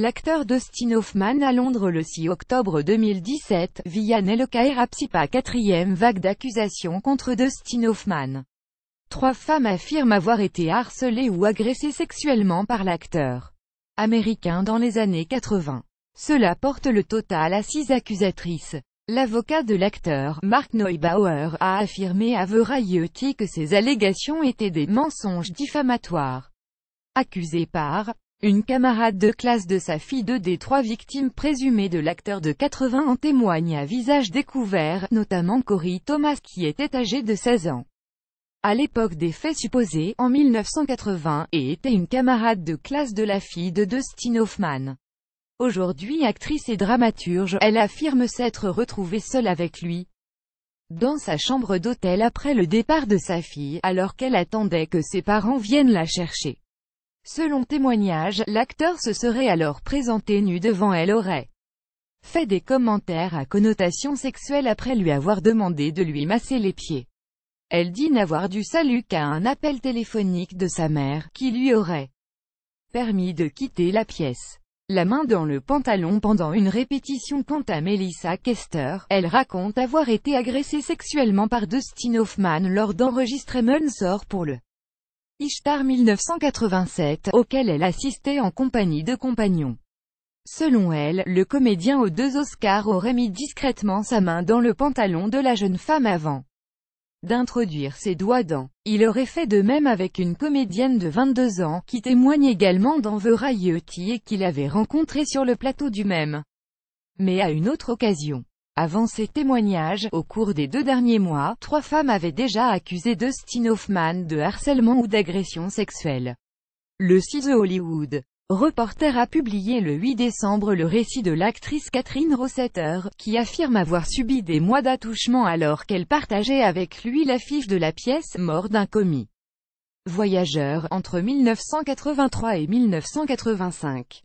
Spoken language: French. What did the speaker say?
L'acteur Dustin Hoffman à Londres le 6 octobre 2017, via Nelokai Rapsipa quatrième vague d'accusations contre Dustin Hoffman. Trois femmes affirment avoir été harcelées ou agressées sexuellement par l'acteur américain dans les années 80. Cela porte le total à six accusatrices. L'avocat de l'acteur, Mark Neubauer, a affirmé à Variety que ces allégations étaient des mensonges diffamatoires. Accusé par une camarade de classe de sa fille, deux des trois victimes présumées de l'acteur de 80 en témoigne à visage découvert, notamment Cory Thomas qui était âgée de 16 ans. À l'époque des faits supposés, en 1980, et était une camarade de classe de la fille de Dustin Hoffman. Aujourd'hui actrice et dramaturge, elle affirme s'être retrouvée seule avec lui, dans sa chambre d'hôtel après le départ de sa fille, alors qu'elle attendait que ses parents viennent la chercher. Selon témoignage, l'acteur se serait alors présenté nu devant elle aurait fait des commentaires à connotation sexuelle après lui avoir demandé de lui masser les pieds. Elle dit n'avoir dû salut qu'à un appel téléphonique de sa mère, qui lui aurait permis de quitter la pièce. La main dans le pantalon pendant une répétition quant à Melissa Kester, elle raconte avoir été agressée sexuellement par Dustin Hoffman lors d'enregistrements Munsor pour le Ishtar 1987, auquel elle assistait en compagnie de compagnons. Selon elle, le comédien aux deux Oscars aurait mis discrètement sa main dans le pantalon de la jeune femme avant d'introduire ses doigts dans. Il aurait fait de même avec une comédienne de 22 ans, qui témoigne également dans Variety et qu'il avait rencontré sur le plateau du même, mais à une autre occasion. Avant ces témoignages, au cours des deux derniers mois, trois femmes avaient déjà accusé Dustin Hoffman de harcèlement ou d'agression sexuelle. Le 6 Hollywood Reporter a publié le 8 décembre le récit de l'actrice Catherine Rossetter, qui affirme avoir subi des mois d'attouchement alors qu'elle partageait avec lui l'affiche de la pièce « Mort d'un commis ». Voyageur, entre 1983 et 1985.